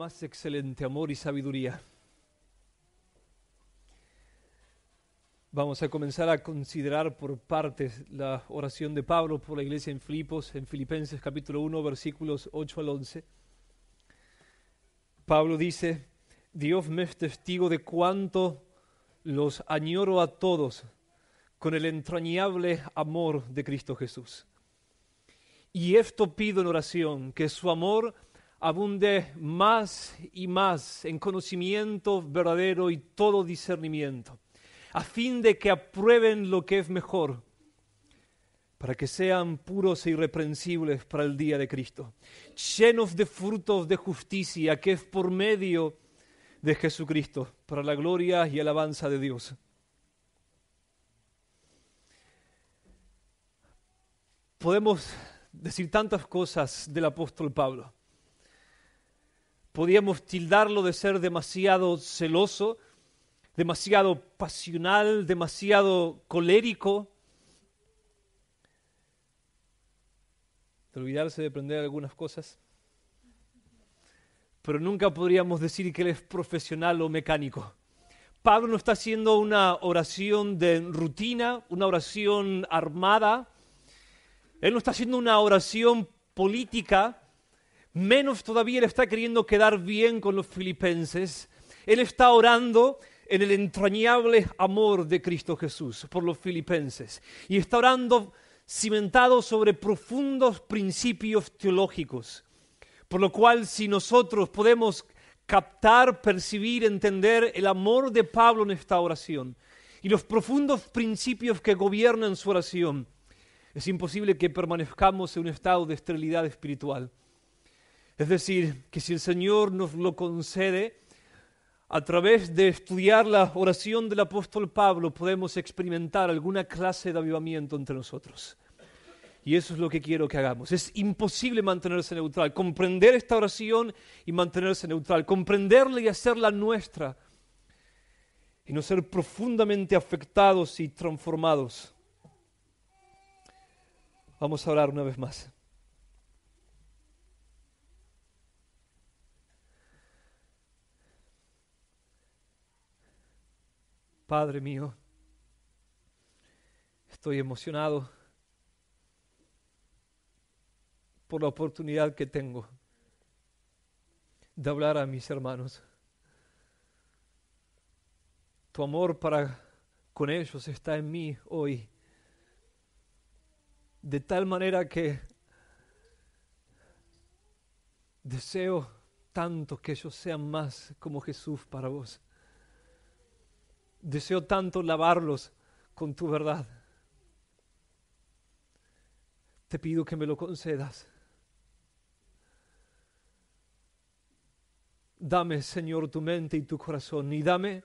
más excelente amor y sabiduría. Vamos a comenzar a considerar por partes la oración de Pablo por la iglesia en Filipos, en Filipenses capítulo 1, versículos 8 al 11. Pablo dice, Dios me es testigo de cuánto los añoro a todos con el entrañable amor de Cristo Jesús. Y esto pido en oración, que su amor abunde más y más en conocimiento verdadero y todo discernimiento, a fin de que aprueben lo que es mejor, para que sean puros e irreprensibles para el día de Cristo, llenos de frutos de justicia, que es por medio de Jesucristo, para la gloria y alabanza de Dios. Podemos decir tantas cosas del apóstol Pablo podíamos tildarlo de ser demasiado celoso, demasiado pasional, demasiado colérico, de olvidarse de aprender algunas cosas. Pero nunca podríamos decir que él es profesional o mecánico. Pablo no está haciendo una oración de rutina, una oración armada. Él no está haciendo una oración política. Menos todavía él está queriendo quedar bien con los filipenses. Él está orando en el entrañable amor de Cristo Jesús por los filipenses. Y está orando cimentado sobre profundos principios teológicos. Por lo cual, si nosotros podemos captar, percibir, entender el amor de Pablo en esta oración y los profundos principios que gobiernan su oración, es imposible que permanezcamos en un estado de esterilidad espiritual. Es decir, que si el Señor nos lo concede, a través de estudiar la oración del apóstol Pablo podemos experimentar alguna clase de avivamiento entre nosotros. Y eso es lo que quiero que hagamos. Es imposible mantenerse neutral, comprender esta oración y mantenerse neutral, comprenderla y hacerla nuestra. Y no ser profundamente afectados y transformados. Vamos a orar una vez más. Padre mío, estoy emocionado por la oportunidad que tengo de hablar a mis hermanos. Tu amor para con ellos está en mí hoy, de tal manera que deseo tanto que ellos sean más como Jesús para vos. Deseo tanto lavarlos con tu verdad. Te pido que me lo concedas. Dame, Señor, tu mente y tu corazón y dame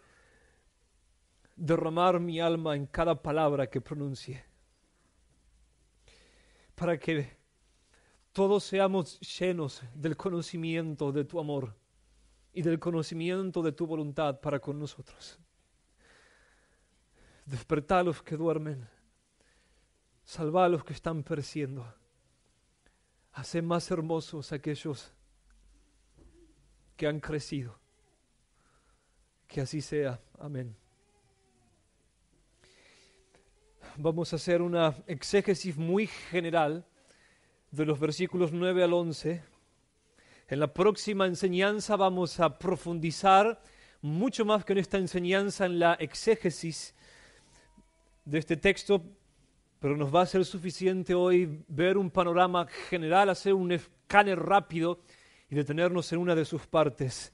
derramar mi alma en cada palabra que pronuncie, para que todos seamos llenos del conocimiento de tu amor y del conocimiento de tu voluntad para con nosotros. Despertar a los que duermen. salvar a los que están pereciendo. Hacé más hermosos aquellos que han crecido. Que así sea. Amén. Vamos a hacer una exégesis muy general de los versículos 9 al 11. En la próxima enseñanza vamos a profundizar mucho más que en esta enseñanza en la exégesis de este texto, pero nos va a ser suficiente hoy ver un panorama general, hacer un escáner rápido y detenernos en una de sus partes.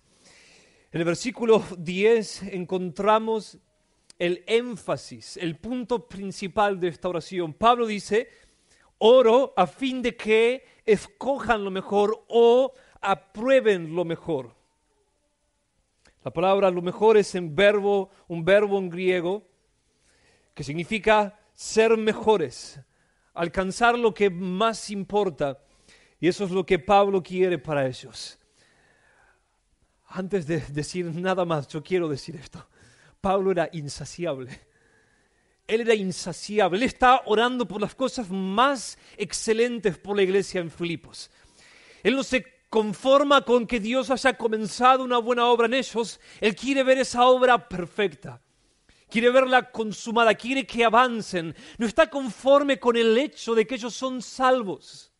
En el versículo 10 encontramos el énfasis, el punto principal de esta oración. Pablo dice, oro a fin de que escojan lo mejor o aprueben lo mejor. La palabra lo mejor es en verbo, un verbo en griego que significa ser mejores, alcanzar lo que más importa. Y eso es lo que Pablo quiere para ellos. Antes de decir nada más, yo quiero decir esto. Pablo era insaciable. Él era insaciable. Él estaba orando por las cosas más excelentes por la iglesia en Filipos. Él no se conforma con que Dios haya comenzado una buena obra en ellos. Él quiere ver esa obra perfecta quiere verla consumada, quiere que avancen, no está conforme con el hecho de que ellos son salvos.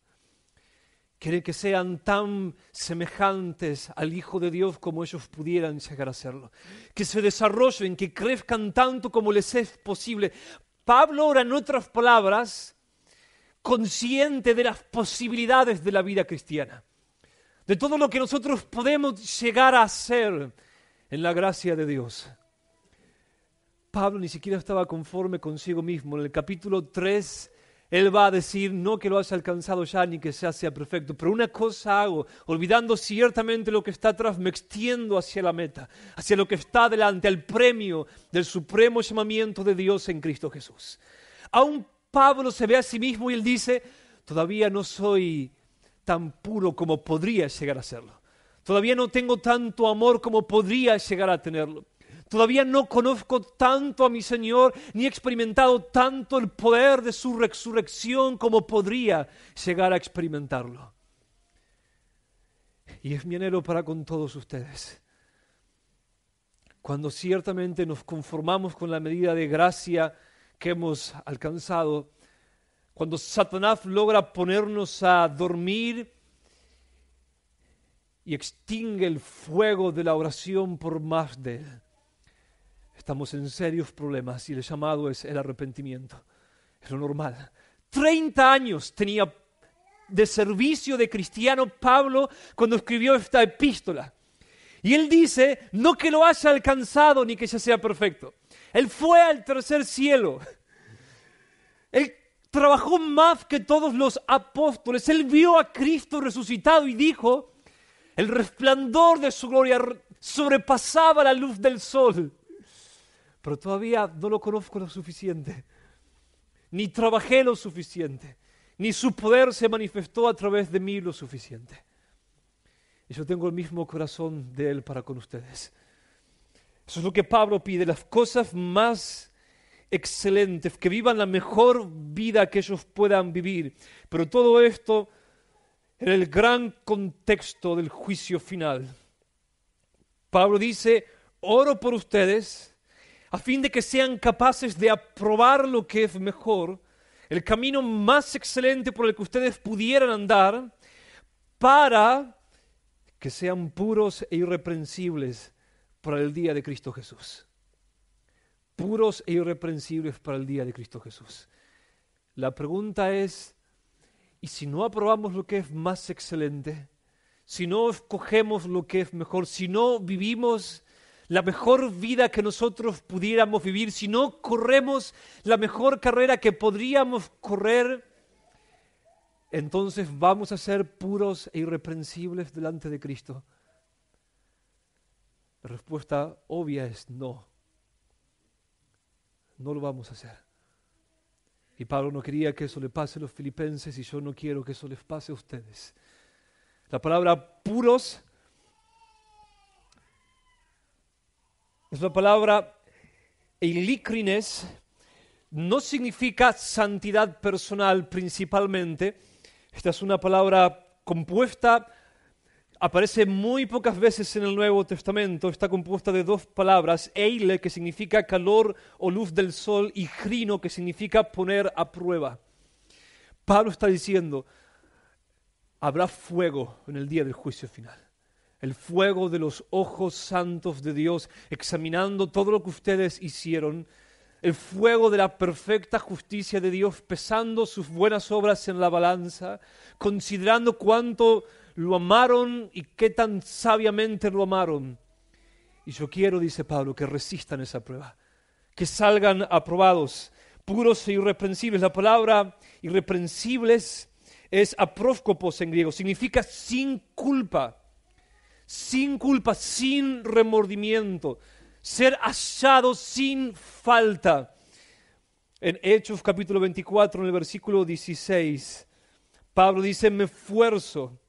Quiere que sean tan semejantes al Hijo de Dios como ellos pudieran llegar a serlo. Que se desarrollen, que crezcan tanto como les es posible. Pablo ahora, en otras palabras, consciente de las posibilidades de la vida cristiana, de todo lo que nosotros podemos llegar a hacer en la gracia de Dios. Pablo ni siquiera estaba conforme consigo mismo. En el capítulo 3, él va a decir, no que lo has alcanzado ya ni que se sea perfecto, pero una cosa hago, olvidando ciertamente lo que está atrás, me extiendo hacia la meta, hacia lo que está delante, al premio del supremo llamamiento de Dios en Cristo Jesús. Aún Pablo se ve a sí mismo y él dice, todavía no soy tan puro como podría llegar a serlo. Todavía no tengo tanto amor como podría llegar a tenerlo. Todavía no conozco tanto a mi Señor, ni he experimentado tanto el poder de su resurrección como podría llegar a experimentarlo. Y es mi anhelo para con todos ustedes. Cuando ciertamente nos conformamos con la medida de gracia que hemos alcanzado, cuando Satanás logra ponernos a dormir y extingue el fuego de la oración por más de él estamos en serios problemas y el llamado es el arrepentimiento. Es lo normal. Treinta años tenía de servicio de cristiano Pablo cuando escribió esta epístola. Y él dice, no que lo haya alcanzado ni que ya sea perfecto. Él fue al tercer cielo. Él trabajó más que todos los apóstoles. Él vio a Cristo resucitado y dijo, el resplandor de su gloria sobrepasaba la luz del sol pero todavía no lo conozco lo suficiente, ni trabajé lo suficiente, ni su poder se manifestó a través de mí lo suficiente. Y yo tengo el mismo corazón de Él para con ustedes. Eso es lo que Pablo pide, las cosas más excelentes, que vivan la mejor vida que ellos puedan vivir. Pero todo esto en el gran contexto del juicio final. Pablo dice, oro por ustedes a fin de que sean capaces de aprobar lo que es mejor, el camino más excelente por el que ustedes pudieran andar, para que sean puros e irreprensibles para el día de Cristo Jesús. Puros e irreprensibles para el día de Cristo Jesús. La pregunta es, ¿y si no aprobamos lo que es más excelente? Si no escogemos lo que es mejor, si no vivimos la mejor vida que nosotros pudiéramos vivir, si no corremos la mejor carrera que podríamos correr, entonces vamos a ser puros e irreprensibles delante de Cristo. La respuesta obvia es no. No lo vamos a hacer. Y Pablo no quería que eso le pase a los filipenses y yo no quiero que eso les pase a ustedes. La palabra puros Es la palabra ilícrines no significa santidad personal principalmente. Esta es una palabra compuesta, aparece muy pocas veces en el Nuevo Testamento. Está compuesta de dos palabras, eile, que significa calor o luz del sol, y crino, que significa poner a prueba. Pablo está diciendo, habrá fuego en el día del juicio final el fuego de los ojos santos de Dios, examinando todo lo que ustedes hicieron, el fuego de la perfecta justicia de Dios, pesando sus buenas obras en la balanza, considerando cuánto lo amaron y qué tan sabiamente lo amaron. Y yo quiero, dice Pablo, que resistan esa prueba, que salgan aprobados, puros e irreprensibles. La palabra irreprensibles es apróscopos en griego, significa sin culpa sin culpa, sin remordimiento, ser hallado sin falta. En Hechos capítulo 24, en el versículo 16, Pablo dice, me esfuerzo,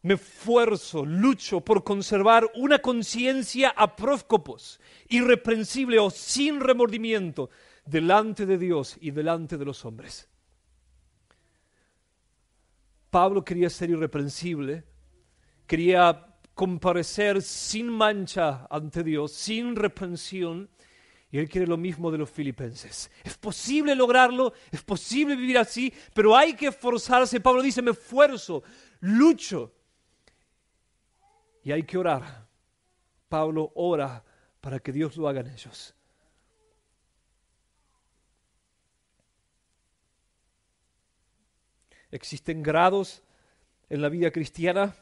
me esfuerzo, lucho por conservar una conciencia a próscopos, irreprensible o sin remordimiento, delante de Dios y delante de los hombres. Pablo quería ser irreprensible, quería comparecer sin mancha ante Dios, sin repensión Y Él quiere lo mismo de los filipenses. Es posible lograrlo, es posible vivir así, pero hay que esforzarse. Pablo dice, me esfuerzo, lucho. Y hay que orar. Pablo ora para que Dios lo haga en ellos. Existen grados en la vida cristiana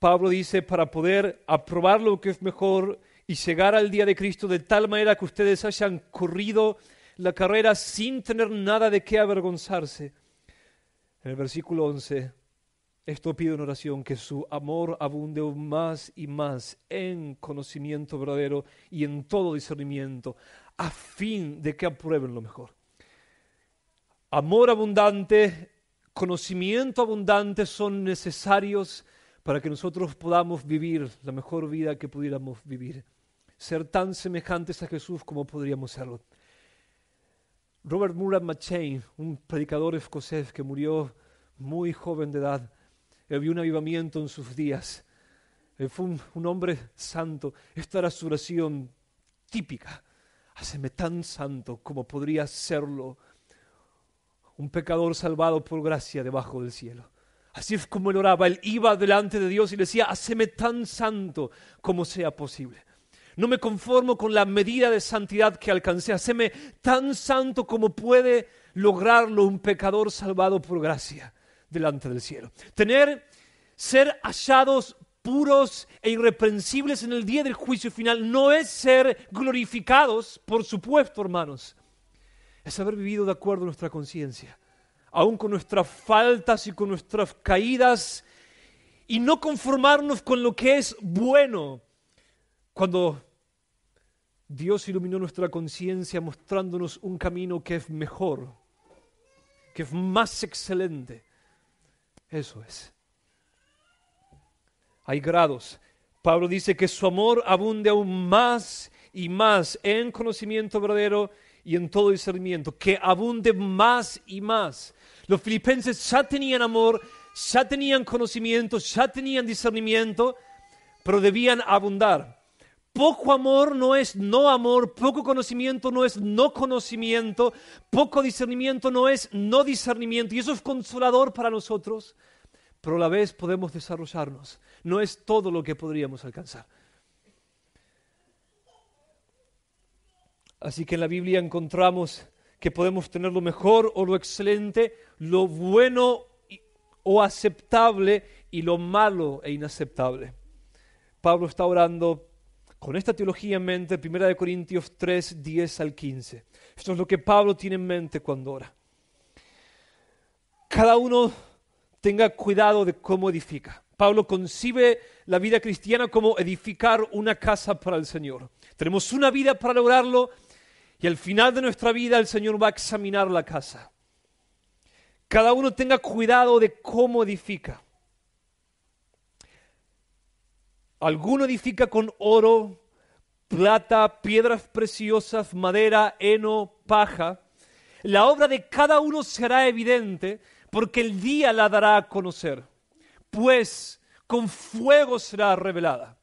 Pablo dice, para poder aprobar lo que es mejor y llegar al día de Cristo de tal manera que ustedes hayan corrido la carrera sin tener nada de qué avergonzarse. En el versículo 11, esto pido en oración, que su amor abunde más y más en conocimiento verdadero y en todo discernimiento, a fin de que aprueben lo mejor. Amor abundante, conocimiento abundante son necesarios para que nosotros podamos vivir la mejor vida que pudiéramos vivir, ser tan semejantes a Jesús como podríamos serlo. Robert Murray McChain, un predicador escocés que murió muy joven de edad, él vio un avivamiento en sus días. Él fue un, hombre santo. Esta era su oración típica. Haceme tan santo como podría serlo un pecador salvado por gracia debajo del cielo. Así es como él oraba. Él iba delante de Dios y le decía, haceme tan santo como sea posible. No me conformo con la medida de santidad que alcancé. Haceme tan santo como puede lograrlo un pecador salvado por gracia delante del cielo. Tener, ser hallados puros e irreprensibles en el día del juicio final no es ser glorificados, por supuesto, hermanos. Es haber vivido de acuerdo a nuestra conciencia aún con nuestras faltas y con nuestras caídas, y no conformarnos con lo que es bueno. Cuando Dios iluminó nuestra conciencia mostrándonos un camino que es mejor, que es más excelente. Eso es. Hay grados. Pablo dice que su amor abunde aún más y más en conocimiento verdadero y en todo discernimiento, que abunde más y más. Los filipenses ya tenían amor, ya tenían conocimiento, ya tenían discernimiento, pero debían abundar. Poco amor no es no amor, poco conocimiento no es no conocimiento, poco discernimiento no es no discernimiento. Y eso es consolador para nosotros, pero a la vez podemos desarrollarnos. No es todo lo que podríamos alcanzar. Así que en la Biblia encontramos que podemos tener lo mejor o lo excelente, lo bueno o aceptable y lo malo e inaceptable. Pablo está orando con esta teología en mente, 1 Corintios 3, 10 al 15. Esto es lo que Pablo tiene en mente cuando ora. Cada uno tenga cuidado de cómo edifica. Pablo concibe la vida cristiana como edificar una casa para el Señor. Tenemos una vida para lograrlo y al final de nuestra vida el Señor va a examinar la casa. Cada uno tenga cuidado de cómo edifica. Alguno edifica con oro, plata, piedras preciosas, madera, heno, paja. La obra de cada uno será evidente porque el día la dará a conocer, pues con fuego será revelada,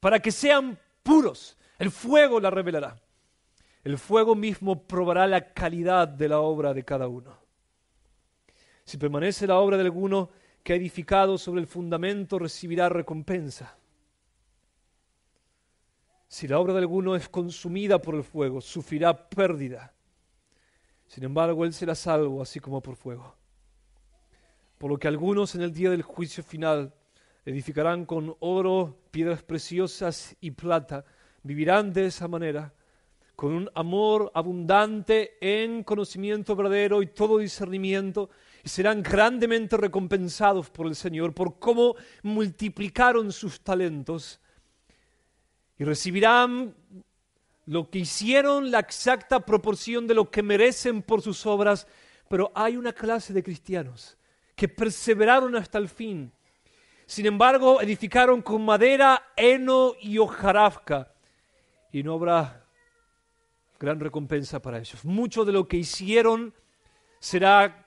para que sean puros. El fuego la revelará. El fuego mismo probará la calidad de la obra de cada uno. Si permanece la obra de alguno que ha edificado sobre el fundamento, recibirá recompensa. Si la obra de alguno es consumida por el fuego, sufrirá pérdida. Sin embargo, él será salvo, así como por fuego. Por lo que algunos en el día del juicio final edificarán con oro, piedras preciosas y plata, vivirán de esa manera con un amor abundante en conocimiento verdadero y todo discernimiento, y serán grandemente recompensados por el Señor por cómo multiplicaron sus talentos y recibirán lo que hicieron, la exacta proporción de lo que merecen por sus obras, pero hay una clase de cristianos que perseveraron hasta el fin. Sin embargo, edificaron con madera, heno y hojarasca, y no habrá gran recompensa para ellos. Mucho de lo que hicieron será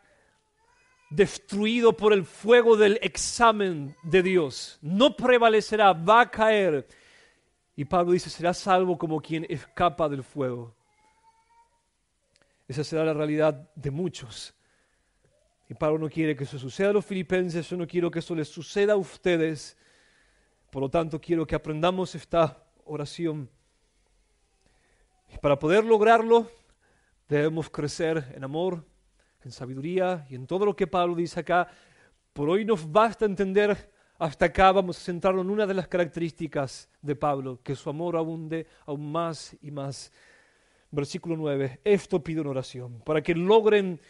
destruido por el fuego del examen de Dios. No prevalecerá, va a caer. Y Pablo dice, será salvo como quien escapa del fuego. Esa será la realidad de muchos. Y Pablo no quiere que eso suceda a los filipenses, yo no quiero que eso les suceda a ustedes. Por lo tanto, quiero que aprendamos esta oración y para poder lograrlo, debemos crecer en amor, en sabiduría y en todo lo que Pablo dice acá. Por hoy nos basta entender hasta acá, vamos a centrarnos en una de las características de Pablo, que su amor abunde aún más y más. Versículo 9, esto pido en oración, para que logren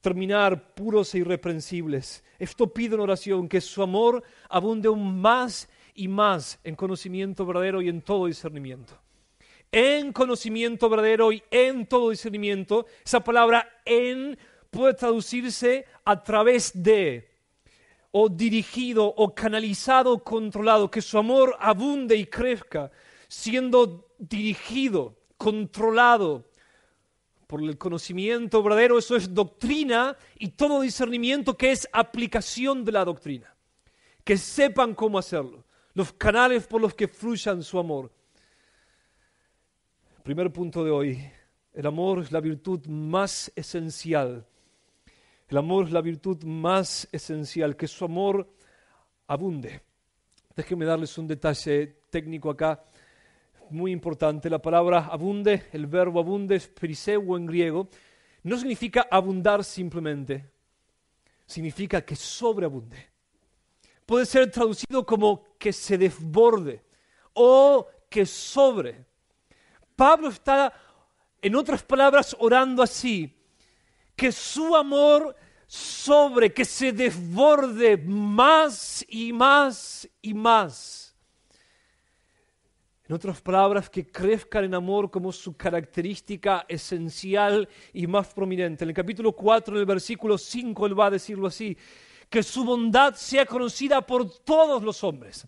terminar puros e irreprensibles. Esto pido en oración, que su amor abunde aún más y más en conocimiento verdadero y en todo discernimiento en conocimiento verdadero y en todo discernimiento. Esa palabra en puede traducirse a través de, o dirigido, o canalizado, controlado, que su amor abunde y crezca, siendo dirigido, controlado por el conocimiento verdadero, eso es doctrina y todo discernimiento que es aplicación de la doctrina. Que sepan cómo hacerlo, los canales por los que fluyan su amor. Primer punto de hoy, el amor es la virtud más esencial. El amor es la virtud más esencial, que su amor abunde. Déjenme darles un detalle técnico acá, muy importante. La palabra abunde, el verbo abunde, es en griego, no significa abundar simplemente, significa que sobreabunde. Puede ser traducido como que se desborde o que sobre. Pablo está, en otras palabras, orando así, que su amor sobre, que se desborde más y más y más. En otras palabras, que crezca en amor como su característica esencial y más prominente. En el capítulo 4, en el versículo 5, él va a decirlo así, que su bondad sea conocida por todos los hombres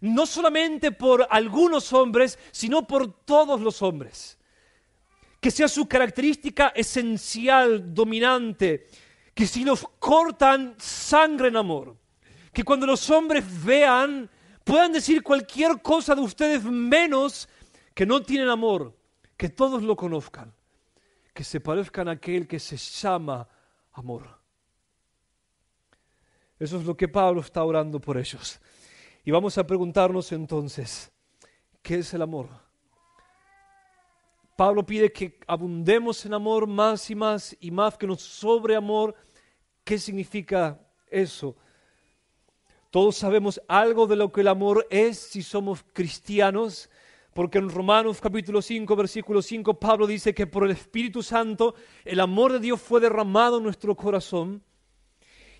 no solamente por algunos hombres, sino por todos los hombres. Que sea su característica esencial, dominante, que si nos cortan, sangre en amor. Que cuando los hombres vean, puedan decir cualquier cosa de ustedes menos que no tienen amor, que todos lo conozcan, que se parezcan a aquel que se llama amor. Eso es lo que Pablo está orando por ellos. Y vamos a preguntarnos entonces, ¿qué es el amor? Pablo pide que abundemos en amor más y más y más, que nos sobre amor. ¿Qué significa eso? Todos sabemos algo de lo que el amor es si somos cristianos, porque en Romanos capítulo 5, versículo 5, Pablo dice que por el Espíritu Santo el amor de Dios fue derramado en nuestro corazón.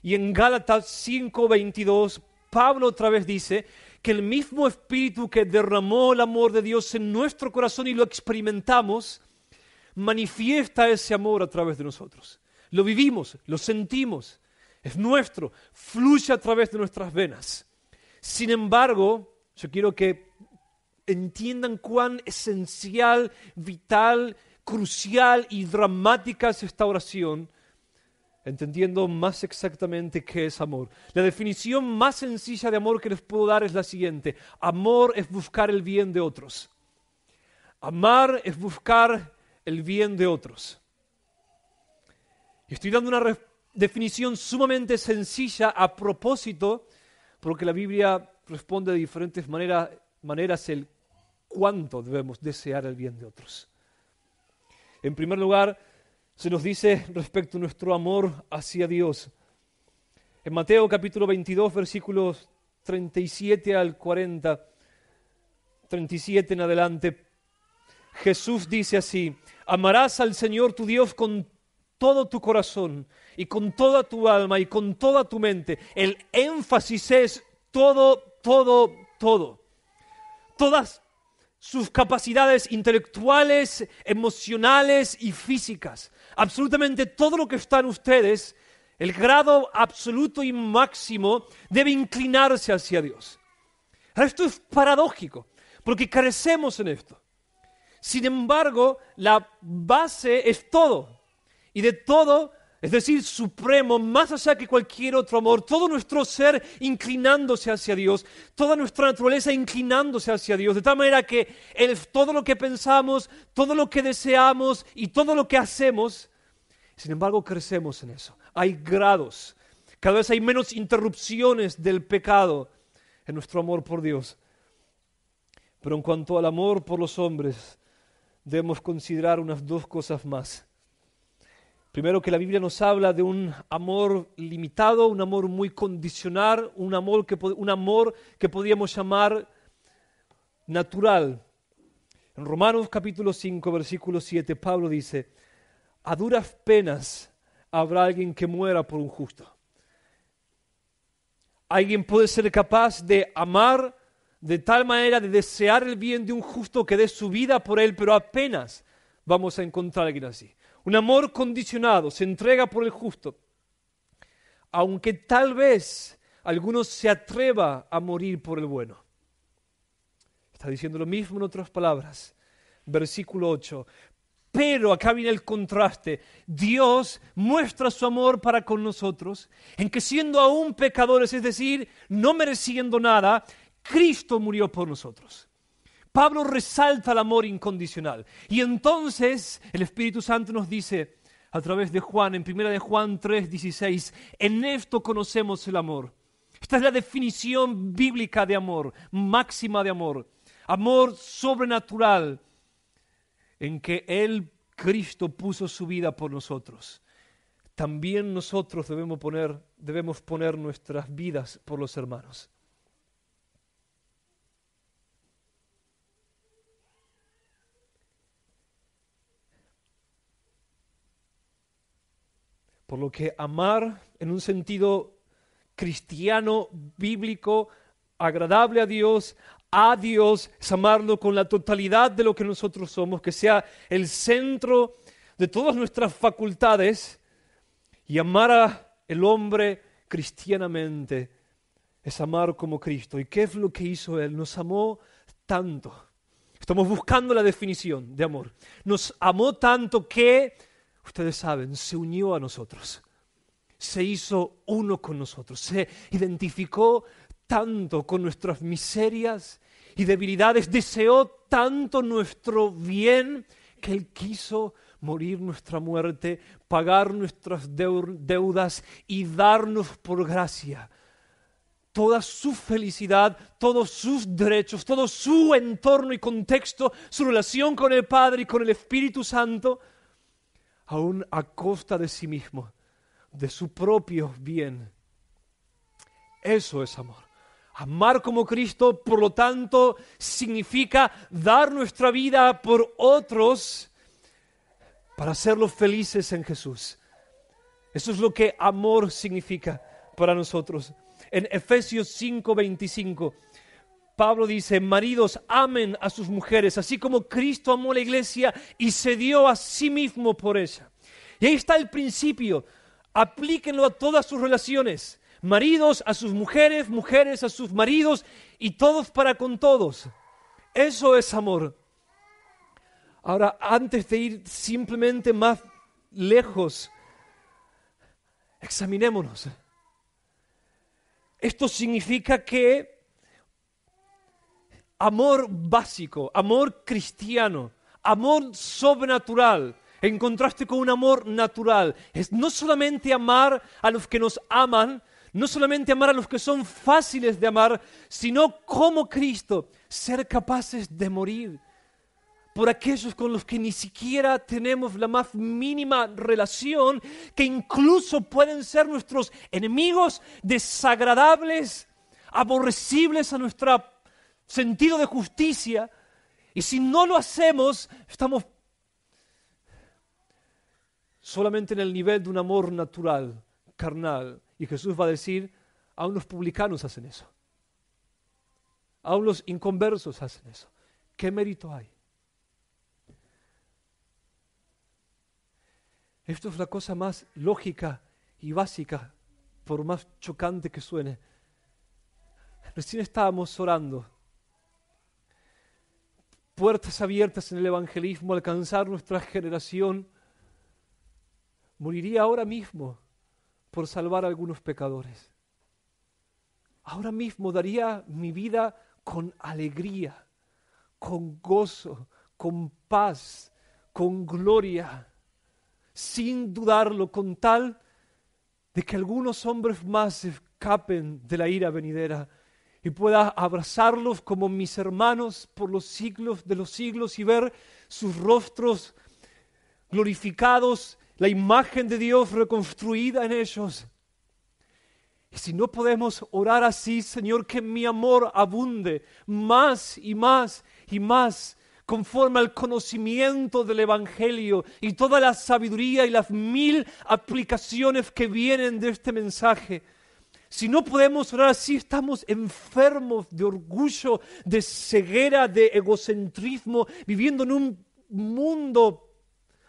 Y en Gálatas 5, 22, Pablo otra vez dice que el mismo espíritu que derramó el amor de Dios en nuestro corazón y lo experimentamos, manifiesta ese amor a través de nosotros. Lo vivimos, lo sentimos, es nuestro, fluye a través de nuestras venas. Sin embargo, yo quiero que entiendan cuán esencial, vital, crucial y dramática es esta oración entendiendo más exactamente qué es amor. La definición más sencilla de amor que les puedo dar es la siguiente. Amor es buscar el bien de otros. Amar es buscar el bien de otros. Y estoy dando una definición sumamente sencilla a propósito, porque la Biblia responde de diferentes maneras el cuánto debemos desear el bien de otros. En primer lugar, se nos dice respecto a nuestro amor hacia Dios. En Mateo capítulo 22, versículos 37 al 40, 37 en adelante, Jesús dice así, amarás al Señor tu Dios con todo tu corazón y con toda tu alma y con toda tu mente. El énfasis es todo, todo, todo. Todas sus capacidades intelectuales, emocionales y físicas. Absolutamente todo lo que está en ustedes, el grado absoluto y máximo, debe inclinarse hacia Dios. Esto es paradójico, porque carecemos en esto. Sin embargo, la base es todo, y de todo es decir, supremo, más allá que cualquier otro amor, todo nuestro ser inclinándose hacia Dios, toda nuestra naturaleza inclinándose hacia Dios, de tal manera que todo lo que pensamos, todo lo que deseamos y todo lo que hacemos, sin embargo, crecemos en eso. Hay grados, cada vez hay menos interrupciones del pecado en nuestro amor por Dios. Pero en cuanto al amor por los hombres, debemos considerar unas dos cosas más. Primero que la Biblia nos habla de un amor limitado, un amor muy condicional, un amor que, un amor que podríamos llamar natural. En Romanos capítulo 5, versículo 7, Pablo dice, a duras penas habrá alguien que muera por un justo. Alguien puede ser capaz de amar de tal manera, de desear el bien de un justo que dé su vida por él, pero apenas vamos a encontrar a alguien así. Un amor condicionado se entrega por el justo. Aunque tal vez algunos se atreva a morir por el bueno. Está diciendo lo mismo en otras palabras. Versículo 8. Pero acá viene el contraste. Dios muestra su amor para con nosotros en que siendo aún pecadores, es decir, no mereciendo nada, Cristo murió por nosotros. Pablo resalta el amor incondicional. Y entonces el Espíritu Santo nos dice a través de Juan, en 1 de Juan 16 en esto conocemos el amor. Esta es la definición bíblica de amor, máxima de amor. Amor sobrenatural en que Él, Cristo, puso su vida por nosotros. También nosotros debemos poner, debemos poner nuestras vidas por los hermanos. Por lo que amar en un sentido cristiano, bíblico, agradable a Dios, a Dios, es amarlo con la totalidad de lo que nosotros somos, que sea el centro de todas nuestras facultades y amar a el hombre cristianamente es amar como Cristo. ¿Y qué es lo que hizo Él? Nos amó tanto. Estamos buscando la definición de amor. Nos amó tanto que ustedes saben, se unió a nosotros, se hizo uno con nosotros, se identificó tanto con nuestras miserias y debilidades, deseó tanto nuestro bien que Él quiso morir nuestra muerte, pagar nuestras deudas y darnos por gracia toda su felicidad, todos sus derechos, todo su entorno y contexto, su relación con el Padre y con el Espíritu Santo, aún a costa de sí mismo, de su propio bien. Eso es amor. Amar como Cristo, por lo tanto, significa dar nuestra vida por otros para hacerlos felices en Jesús. Eso es lo que amor significa para nosotros. En Efesios 5:25 Pablo dice, maridos, amen a sus mujeres, así como Cristo amó la iglesia y se dio a sí mismo por ella. Y ahí está el principio, aplíquenlo a todas sus relaciones, maridos a sus mujeres, mujeres a sus maridos y todos para con todos. Eso es amor. Ahora, antes de ir simplemente más lejos, examinémonos. Esto significa que amor básico, amor cristiano, amor sobrenatural, en contraste con un amor natural. Es no solamente amar a los que nos aman, no solamente amar a los que son fáciles de amar, sino como Cristo, ser capaces de morir por aquellos con los que ni siquiera tenemos la más mínima relación, que incluso pueden ser nuestros enemigos desagradables, aborrecibles a nuestra sentido de justicia. Y si no lo hacemos, estamos solamente en el nivel de un amor natural, carnal. Y Jesús va a decir, a unos publicanos hacen eso. Aún los inconversos hacen eso. ¿Qué mérito hay? Esto es la cosa más lógica y básica, por más chocante que suene. Recién estábamos orando puertas abiertas en el evangelismo, alcanzar nuestra generación, moriría ahora mismo por salvar a algunos pecadores. Ahora mismo daría mi vida con alegría, con gozo, con paz, con gloria, sin dudarlo, con tal de que algunos hombres más escapen de la ira venidera y pueda abrazarlos como mis hermanos por los siglos de los siglos y ver sus rostros glorificados, la imagen de Dios reconstruida en ellos. Y si no podemos orar así, Señor, que mi amor abunde más y más y más conforme al conocimiento del Evangelio y toda la sabiduría y las mil aplicaciones que vienen de este mensaje si no podemos orar así, estamos enfermos de orgullo, de ceguera, de egocentrismo, viviendo en un mundo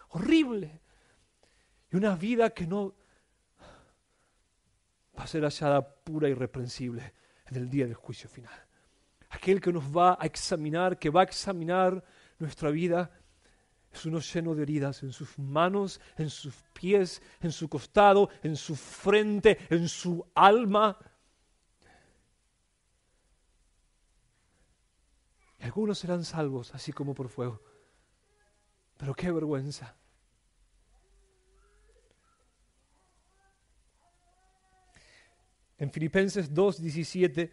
horrible. Y una vida que no va a ser hallada pura y irreprensible en el día del juicio final. Aquel que nos va a examinar, que va a examinar nuestra vida es uno lleno de heridas en sus manos, en sus pies, en su costado, en su frente, en su alma. algunos serán salvos, así como por fuego. Pero qué vergüenza. En Filipenses 2:17,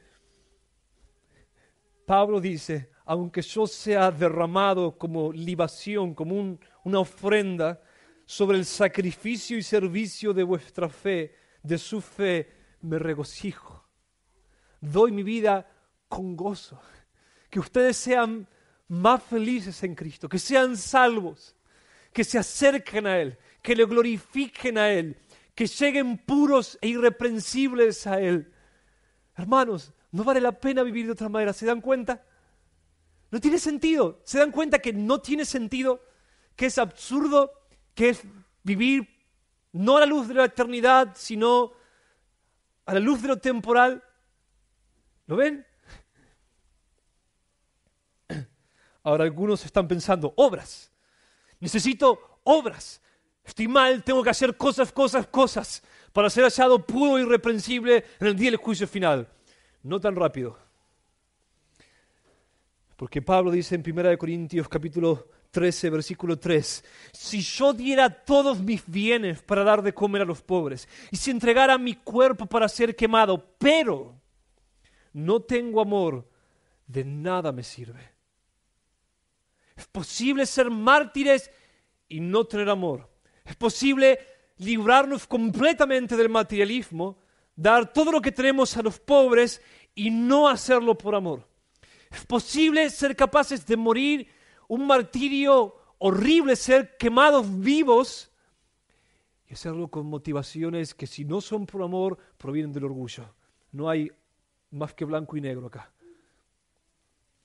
Pablo dice, aunque yo sea derramado como libación, como una ofrenda sobre el sacrificio y servicio de vuestra fe, de su fe, me regocijo. Doy mi vida con gozo. Que ustedes sean más felices en Cristo, que sean salvos, que se acerquen a Él, que le glorifiquen a Él, que lleguen puros e irreprensibles a Él. Hermanos, no vale la pena vivir de otra manera, ¿se dan cuenta? No tiene sentido. ¿Se dan cuenta que no tiene sentido? Que es absurdo, que es vivir no a la luz de la eternidad, sino a la luz de lo temporal. ¿Lo ven? Ahora algunos están pensando, obras. Necesito obras. Estoy mal, tengo que hacer cosas, cosas, cosas para ser hallado puro e irreprensible en el día del juicio final. No tan rápido. Porque Pablo dice en 1 Corintios capítulo 13, versículo 3, si yo diera todos mis bienes para dar de comer a los pobres y si entregara mi cuerpo para ser quemado, pero no tengo amor, de nada me sirve. Es posible ser mártires y no tener amor. Es posible librarnos completamente del materialismo, dar todo lo que tenemos a los pobres y no hacerlo por amor. Es posible ser capaces de morir un martirio horrible, ser quemados vivos y hacerlo con motivaciones que si no son por amor, provienen del orgullo. No hay más que blanco y negro acá.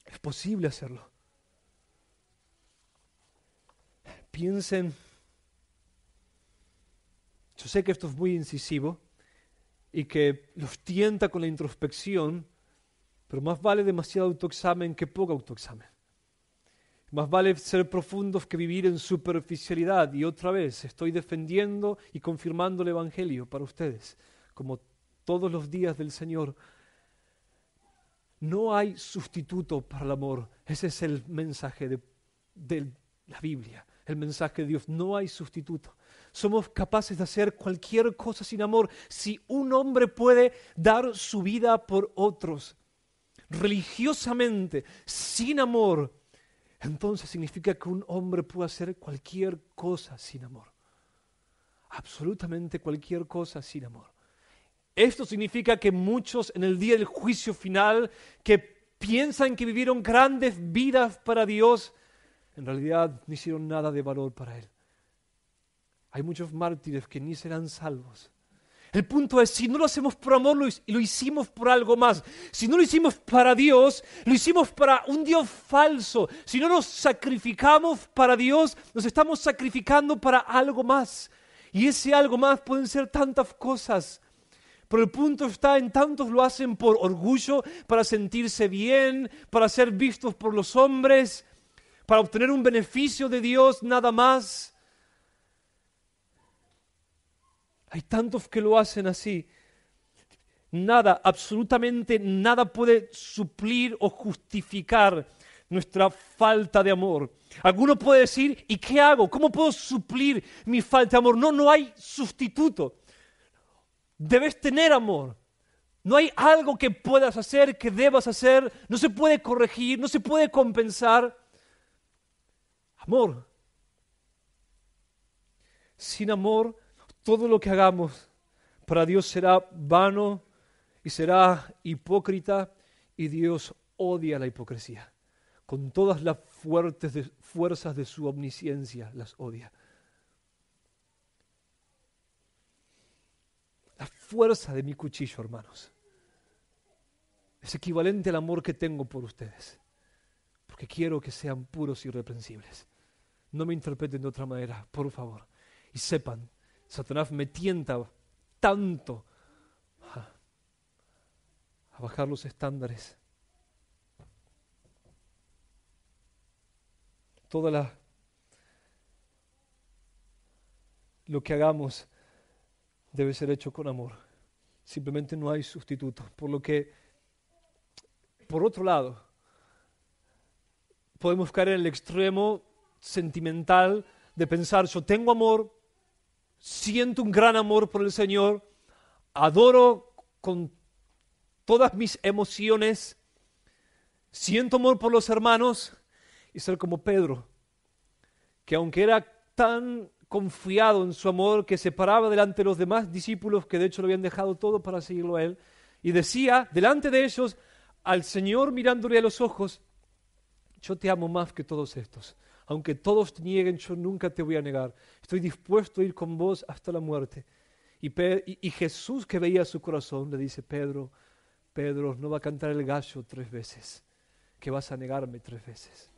Es posible hacerlo. Piensen, yo sé que esto es muy incisivo y que los tienta con la introspección, pero más vale demasiado autoexamen que poco autoexamen. Más vale ser profundos que vivir en superficialidad. Y otra vez, estoy defendiendo y confirmando el Evangelio para ustedes, como todos los días del Señor. No hay sustituto para el amor. Ese es el mensaje de, de la Biblia, el mensaje de Dios. No hay sustituto somos capaces de hacer cualquier cosa sin amor. Si un hombre puede dar su vida por otros, religiosamente, sin amor, entonces significa que un hombre puede hacer cualquier cosa sin amor. Absolutamente cualquier cosa sin amor. Esto significa que muchos en el día del juicio final que piensan que vivieron grandes vidas para Dios, en realidad no hicieron nada de valor para Él. Hay muchos mártires que ni serán salvos el punto es, si no lo hacemos por amor, lo, lo hicimos por algo más. Si no lo hicimos para Dios, lo hicimos para un Dios falso. Si no nos sacrificamos para Dios, nos estamos sacrificando para algo más. Y ese algo más pueden ser tantas cosas. Pero el punto está en tantos lo hacen por orgullo, para sentirse bien, para ser vistos por los hombres, para obtener un beneficio de Dios, nada más. Hay tantos que lo hacen así. Nada, absolutamente nada puede suplir o justificar nuestra falta de amor. Alguno puede decir, ¿y qué hago? ¿Cómo puedo suplir mi falta de amor? No, no hay sustituto. Debes tener amor. No hay algo que puedas hacer, que debas hacer. No se puede corregir, no se puede compensar. Amor. Sin amor todo lo que hagamos para Dios será vano y será hipócrita y Dios odia la hipocresía. Con todas las fuertes fuerzas de su omnisciencia las odia. La fuerza de mi cuchillo, hermanos, es equivalente al amor que tengo por ustedes, porque quiero que sean puros y irreprensibles. No me interpreten de otra manera, por favor, y sepan Satanás me tienta tanto a bajar los estándares. Todo lo que hagamos debe ser hecho con amor. Simplemente no hay sustituto. Por lo que, por otro lado, podemos caer en el extremo sentimental de pensar, yo tengo amor, siento un gran amor por el Señor, adoro con todas mis emociones, siento amor por los hermanos y ser como Pedro, que aunque era tan confiado en su amor que se paraba delante de los demás discípulos que de hecho lo habían dejado todo para seguirlo a él, y decía delante de ellos al Señor mirándole a los ojos, yo te amo más que todos estos. Aunque todos te nieguen, yo nunca te voy a negar. Estoy dispuesto a ir con vos hasta la muerte. Y, Jesús que veía su corazón le dice, Pedro, Pedro, no va a cantar el gallo tres veces, que vas a negarme tres veces.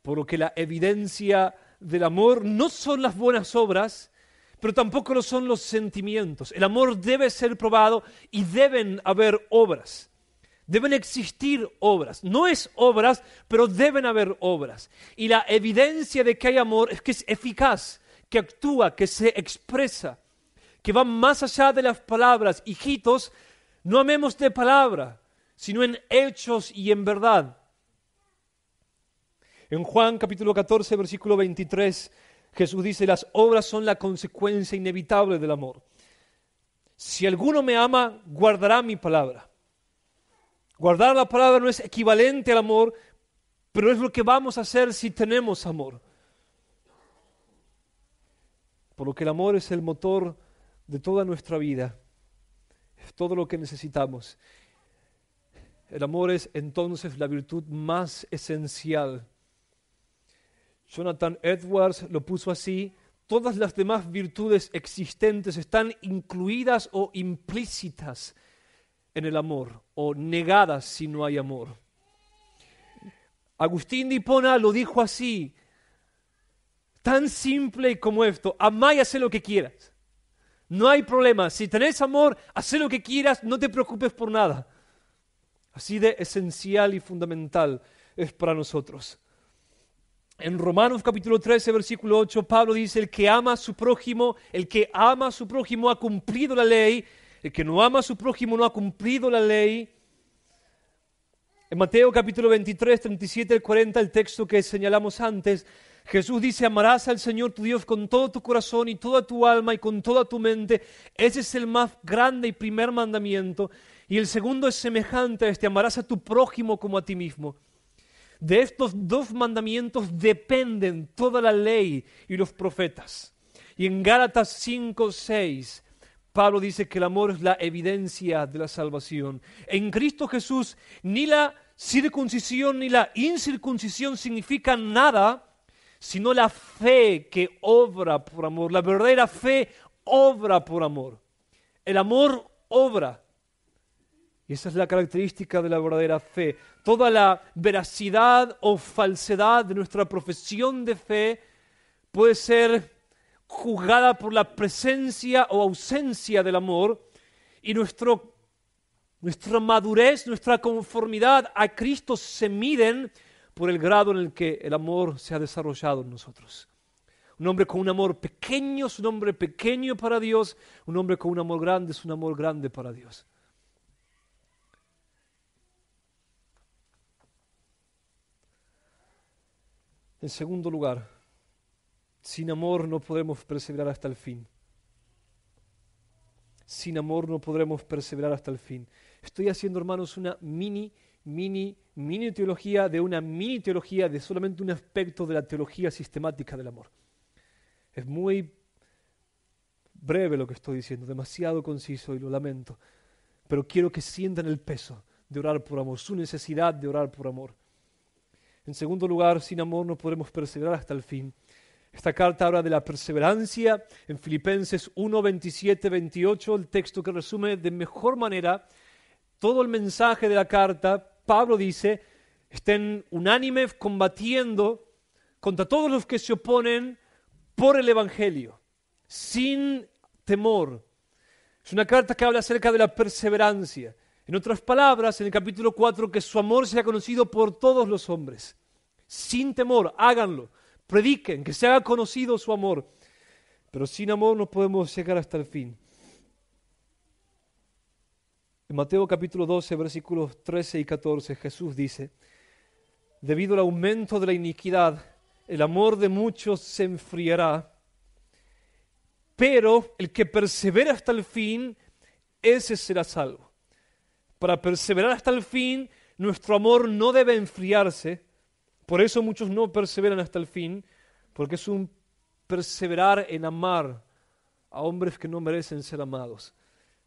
Por lo que la evidencia del amor no son las buenas obras, pero tampoco lo son los sentimientos. El amor debe ser probado y deben haber obras. Deben existir obras. No es obras, pero deben haber obras. Y la evidencia de que hay amor es que es eficaz, que actúa, que se expresa, que va más allá de las palabras. Hijitos, no amemos de palabra, sino en hechos y en verdad. En Juan capítulo 14, versículo 23, Jesús dice, las obras son la consecuencia inevitable del amor. Si alguno me ama, guardará mi palabra Guardar la palabra no es equivalente al amor, pero es lo que vamos a hacer si tenemos amor. Por lo que el amor es el motor de toda nuestra vida, es todo lo que necesitamos. El amor es entonces la virtud más esencial. Jonathan Edwards lo puso así, todas las demás virtudes existentes están incluidas o implícitas en el amor o negadas si no hay amor. Agustín de Hipona lo dijo así, tan simple como esto, amá y haz lo que quieras. No hay problema, si tenés amor, haz lo que quieras, no te preocupes por nada. Así de esencial y fundamental es para nosotros. En Romanos capítulo 13, versículo 8, Pablo dice, el que ama a su prójimo, el que ama a su prójimo ha cumplido la ley el que no ama a su prójimo no ha cumplido la ley. En Mateo capítulo 23, 37 al 40, el texto que señalamos antes, Jesús dice, amarás al Señor tu Dios con todo tu corazón y toda tu alma y con toda tu mente. Ese es el más grande y primer mandamiento. Y el segundo es semejante a este, amarás a tu prójimo como a ti mismo. De estos dos mandamientos dependen toda la ley y los profetas. Y en Gálatas 5, 6 Pablo dice que el amor es la evidencia de la salvación. En Cristo Jesús ni la circuncisión ni la incircuncisión significan nada, sino la fe que obra por amor. La verdadera fe obra por amor. El amor obra. Y esa es la característica de la verdadera fe. Toda la veracidad o falsedad de nuestra profesión de fe puede ser juzgada por la presencia o ausencia del amor y nuestro, nuestra madurez, nuestra conformidad a Cristo se miden por el grado en el que el amor se ha desarrollado en nosotros. Un hombre con un amor pequeño es un hombre pequeño para Dios, un hombre con un amor grande es un amor grande para Dios. En segundo lugar, sin amor no podremos perseverar hasta el fin. Sin amor no podremos perseverar hasta el fin. Estoy haciendo, hermanos, una mini, mini, mini teología de una mini teología de solamente un aspecto de la teología sistemática del amor. Es muy breve lo que estoy diciendo, demasiado conciso y lo lamento, pero quiero que sientan el peso de orar por amor, su necesidad de orar por amor. En segundo lugar, sin amor no podremos perseverar hasta el fin. Esta carta habla de la perseverancia en Filipenses 1, 27, 28, el texto que resume de mejor manera todo el mensaje de la carta. Pablo dice, estén unánimes combatiendo contra todos los que se oponen por el Evangelio, sin temor. Es una carta que habla acerca de la perseverancia. En otras palabras, en el capítulo 4, que su amor sea conocido por todos los hombres. Sin temor, háganlo prediquen, que se haga conocido su amor. Pero sin amor no podemos llegar hasta el fin. En Mateo capítulo 12, versículos 13 y 14, Jesús dice, debido al aumento de la iniquidad, el amor de muchos se enfriará, pero el que persevera hasta el fin, ese será salvo. Para perseverar hasta el fin, nuestro amor no debe enfriarse, por eso muchos no perseveran hasta el fin, porque es un perseverar en amar a hombres que no merecen ser amados.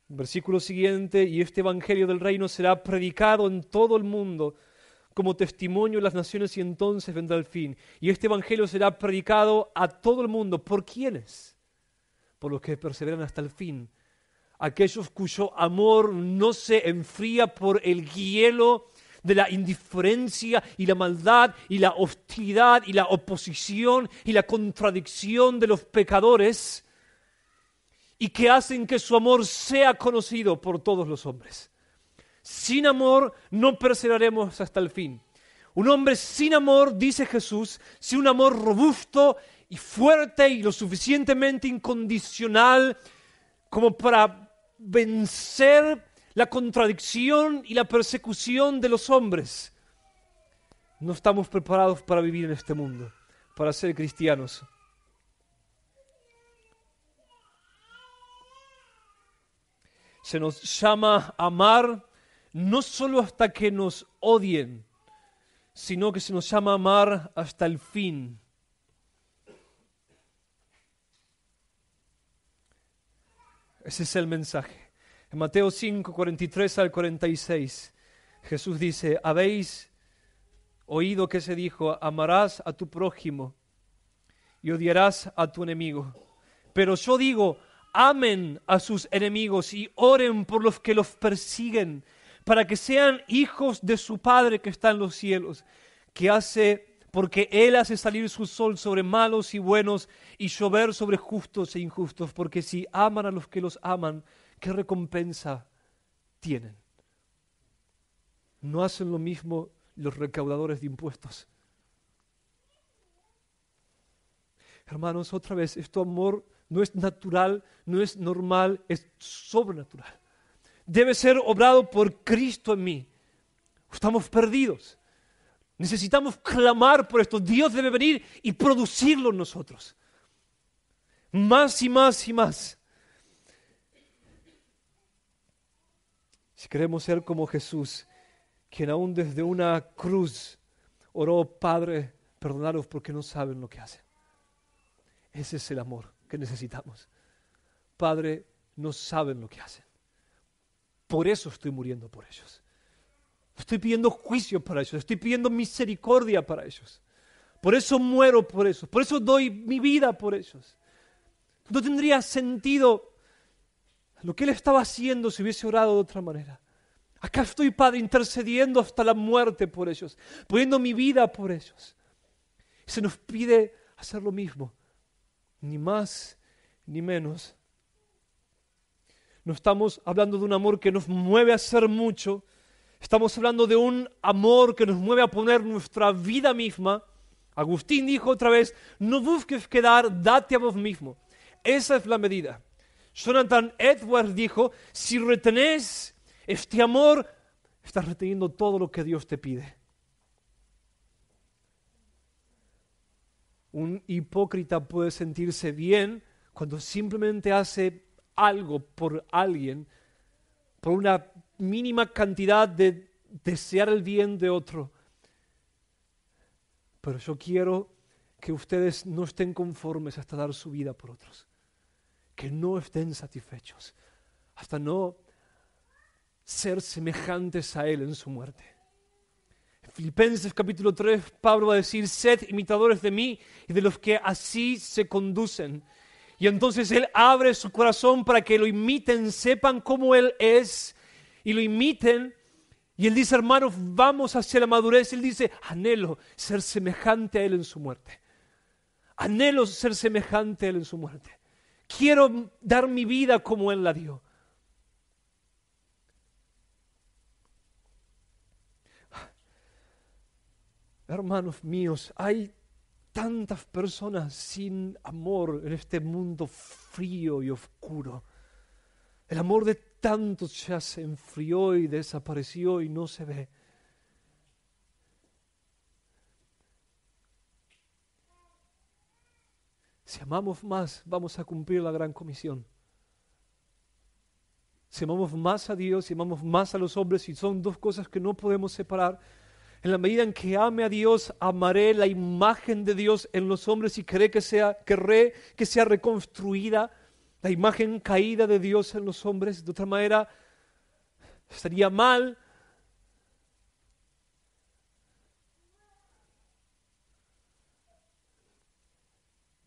Versículo siguiente, y este Evangelio del Reino será predicado en todo el mundo como testimonio de las naciones y entonces vendrá el fin. Y este Evangelio será predicado a todo el mundo. ¿Por quiénes? Por los que perseveran hasta el fin. Aquellos cuyo amor no se enfría por el hielo de la indiferencia y la maldad y la hostilidad y la oposición y la contradicción de los pecadores y que hacen que su amor sea conocido por todos los hombres. Sin amor no perseveraremos hasta el fin. Un hombre sin amor, dice Jesús, si un amor robusto y fuerte y lo suficientemente incondicional como para vencer la contradicción y la persecución de los hombres. No estamos preparados para vivir en este mundo, para ser cristianos. Se nos llama amar no solo hasta que nos odien, sino que se nos llama amar hasta el fin. Ese es el mensaje. En Mateo 5, 43 al 46, Jesús dice, habéis oído que se dijo, amarás a tu prójimo y odiarás a tu enemigo. Pero yo digo, amen a sus enemigos y oren por los que los persiguen, para que sean hijos de su Padre que está en los cielos, que hace porque Él hace salir su sol sobre malos y buenos y llover sobre justos e injustos, porque si aman a los que los aman, ¿Qué recompensa tienen? ¿No hacen lo mismo los recaudadores de impuestos? Hermanos, otra vez, esto amor no es natural, no es normal, es sobrenatural. Debe ser obrado por Cristo en mí. Estamos perdidos. Necesitamos clamar por esto. Dios debe venir y producirlo en nosotros. Más y más y más. Si queremos ser como Jesús, quien aún desde una cruz oró, Padre, perdonaros porque no saben lo que hacen. Ese es el amor que necesitamos. Padre, no saben lo que hacen. Por eso estoy muriendo por ellos. Estoy pidiendo juicio para ellos. Estoy pidiendo misericordia para ellos. Por eso muero por ellos. Por eso doy mi vida por ellos. No tendría sentido lo que él estaba haciendo si hubiese orado de otra manera. Acá estoy, Padre, intercediendo hasta la muerte por ellos, poniendo mi vida por ellos. Se nos pide hacer lo mismo, ni más ni menos. No estamos hablando de un amor que nos mueve a hacer mucho, estamos hablando de un amor que nos mueve a poner nuestra vida misma. Agustín dijo otra vez, no busques quedar, date a vos mismo. Esa es la medida. Jonathan Edwards dijo, si retenés este amor, estás reteniendo todo lo que Dios te pide. Un hipócrita puede sentirse bien cuando simplemente hace algo por alguien, por una mínima cantidad de desear el bien de otro. Pero yo quiero que ustedes no estén conformes hasta dar su vida por otros que no estén satisfechos hasta no ser semejantes a Él en su muerte. Filipenses capítulo 3, Pablo va a decir, sed imitadores de mí y de los que así se conducen. Y entonces Él abre su corazón para que lo imiten, sepan cómo Él es y lo imiten. Y Él dice, hermanos, vamos hacia la madurez. Él dice, anhelo ser semejante a Él en su muerte. Anhelo ser semejante a Él en su muerte. Quiero dar mi vida como Él la dio. Hermanos míos, hay tantas personas sin amor en este mundo frío y oscuro. El amor de tantos ya se enfrió y desapareció y no se ve. Si amamos más, vamos a cumplir la gran comisión. Si amamos más a Dios, si amamos más a los hombres, y son dos cosas que no podemos separar, en la medida en que ame a Dios, amaré la imagen de Dios en los hombres y querré que sea, querré que sea reconstruida la imagen caída de Dios en los hombres. De otra manera, estaría mal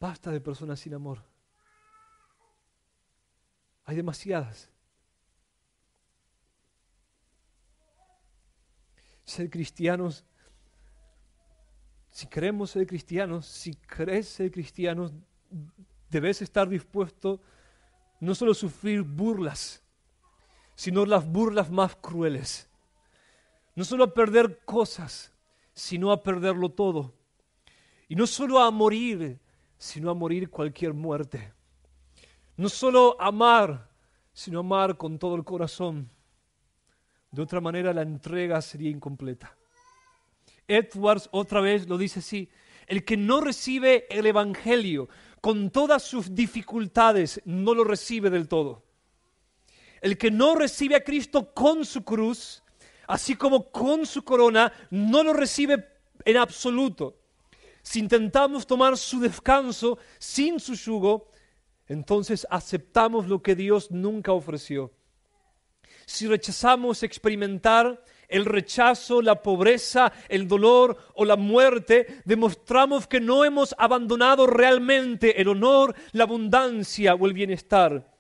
Basta de personas sin amor. Hay demasiadas. Ser cristianos, si queremos ser cristianos, si crees ser cristianos, debes estar dispuesto no solo a sufrir burlas, sino las burlas más crueles. No solo a perder cosas, sino a perderlo todo. Y no solo a morir sino a morir cualquier muerte. No solo amar, sino amar con todo el corazón. De otra manera la entrega sería incompleta. Edwards otra vez lo dice así, el que no recibe el Evangelio con todas sus dificultades, no lo recibe del todo. El que no recibe a Cristo con su cruz, así como con su corona, no lo recibe en absoluto si intentamos tomar su descanso sin su yugo, entonces aceptamos lo que Dios nunca ofreció. Si rechazamos experimentar el rechazo, la pobreza, el dolor o la muerte, demostramos que no hemos abandonado realmente el honor, la abundancia o el bienestar.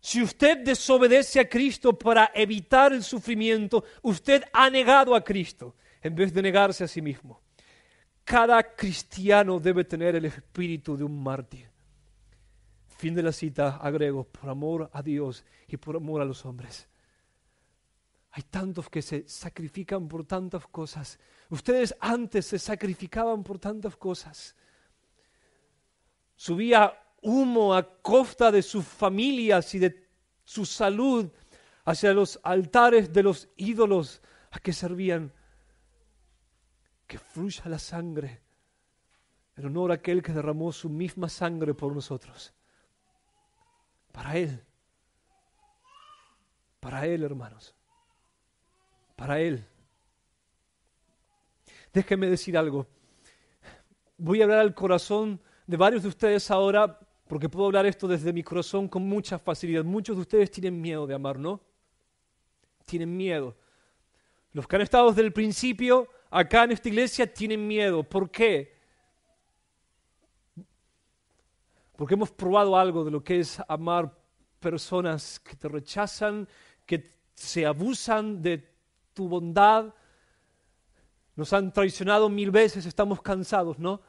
Si usted desobedece a Cristo para evitar el sufrimiento, usted ha negado a Cristo en vez de negarse a sí mismo. Cada cristiano debe tener el espíritu de un mártir. Fin de la cita, agrego, por amor a Dios y por amor a los hombres. Hay tantos que se sacrifican por tantas cosas. Ustedes antes se sacrificaban por tantas cosas. Subía humo a costa de sus familias y de su salud hacia los altares de los ídolos a que servían que fluya la sangre en honor a aquel que derramó su misma sangre por nosotros. Para Él, para Él, hermanos, para Él. Déjenme decir algo. Voy a hablar al corazón de varios de ustedes ahora, porque puedo hablar esto desde mi corazón con mucha facilidad. Muchos de ustedes tienen miedo de amar, ¿no? Tienen miedo. Los que han estado desde el principio acá en esta iglesia tienen miedo. ¿Por qué? Porque hemos probado algo de lo que es amar personas que te rechazan, que se abusan de tu bondad. Nos han traicionado mil veces, estamos cansados, ¿no?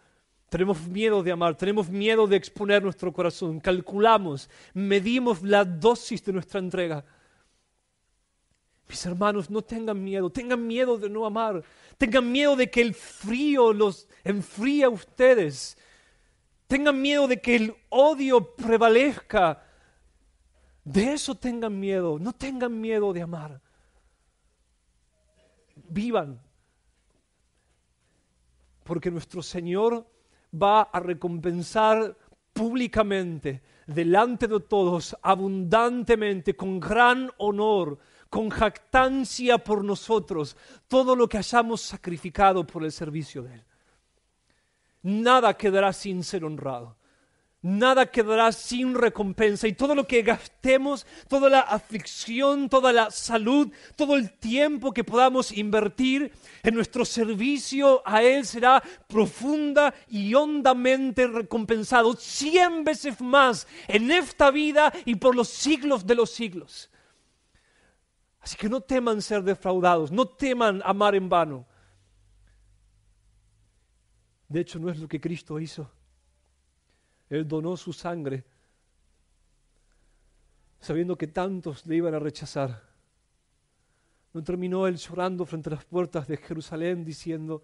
Tenemos miedo de amar, tenemos miedo de exponer nuestro corazón, calculamos, medimos la dosis de nuestra entrega. Mis hermanos, no tengan miedo, tengan miedo de no amar, tengan miedo de que el frío los enfríe a ustedes, tengan miedo de que el odio prevalezca, de eso tengan miedo, no tengan miedo de amar. Vivan, porque nuestro Señor va a recompensar públicamente, delante de todos, abundantemente, con gran honor con jactancia por nosotros todo lo que hayamos sacrificado por el servicio de Él. Nada quedará sin ser honrado. Nada quedará sin recompensa y todo lo que gastemos, toda la aflicción, toda la salud, todo el tiempo que podamos invertir en nuestro servicio a Él será profunda y hondamente recompensado cien veces más en esta vida y por los siglos de los siglos. Así que no teman ser defraudados, no teman amar en vano. De hecho, no es lo que Cristo hizo. Él donó su sangre sabiendo que tantos le iban a rechazar. No terminó él llorando frente a las puertas de Jerusalén diciendo,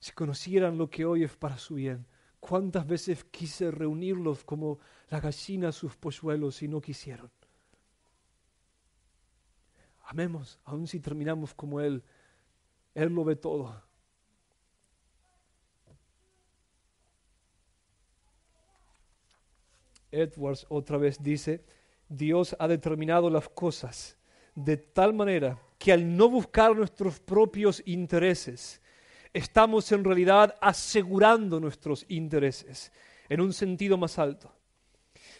si conocieran lo que hoy es para su bien, cuántas veces quise reunirlos como la gallina a sus polluelos y no quisieron. Amemos, aun si terminamos como Él. Él lo ve todo. Edwards otra vez dice, Dios ha determinado las cosas de tal manera que al no buscar nuestros propios intereses, estamos en realidad asegurando nuestros intereses en un sentido más alto